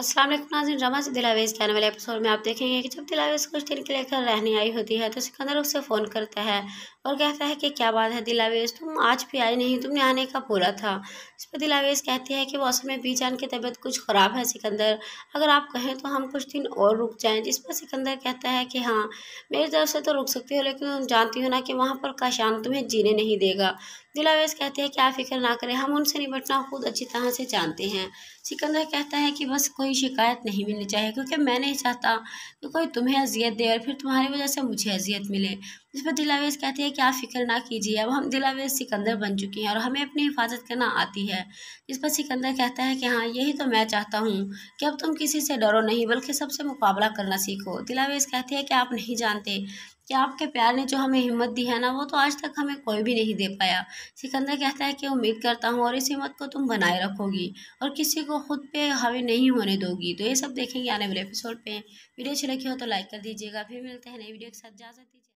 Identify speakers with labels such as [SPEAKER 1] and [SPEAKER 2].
[SPEAKER 1] असलम नाजिन drama से दिलावेज के आने वाले एपिसोड में आप देखेंगे कि जब दिलावेज कुछ दिन के लिए घर रहने आई होती है तो सिकंदर उससे फ़ोन करता है और कहता है कि क्या बात है दिलावेज तुम आज भी आई नहीं तुमने आने का पूरा था इस पर दिलावेज कहती है कि मौसम में बी जान की तबीयत कुछ ख़राब है सिकंदर अगर आप कहें तो हम कुछ दिन और रुक जाएँ जिस पर सिकंदर कहता है कि हाँ मेरी तरफ से तो रुक सकती हो लेकिन तुम जानती हो ना कि वहाँ पर काशान तुम्हें जीने नहीं देगा दिलावेज कहती है कि आप फिक्र ना करें हम उनसे निपटना खुद अच्छी तरह से जानते हैं सिकंदर कहता है कि बस कोई कोई शिकायत नहीं मिलनी चाहिए क्योंकि मैं नहीं चाहता कि कोई तुम्हें अजियत दे और फिर तुम्हारी वजह से मुझे अजियत मिले जिस पर दिलावेज कहती है कि आप फिक्र ना कीजिए अब हम दिलावेज सिकंदर बन चुकी हैं और हमें अपनी हिफाजत करना आती है जिस पर सिकंदर कहता है कि हाँ यही तो मैं चाहता हूँ कि अब तुम किसी से डरो नहीं बल्कि सबसे मुकाबला करना सीखो दिलावेज कहती है कि आप नहीं जानते कि आपके प्यार ने जो हमें हिम्मत दी है ना वो तो आज तक हमें कोई भी नहीं दे पाया सिकंदर कहता है कि उम्मीद करता हूँ और इस हिम्मत को तुम बनाए रखोगी और किसी को खुद पे हावी नहीं होने दोगी तो ये सब देखेंगे आने वाले एपिसोड पे वीडियो अच्छी लगी हो तो लाइक कर दीजिएगा फिर मिलते हैं नई वीडियो के साथ इजाजत दीजिए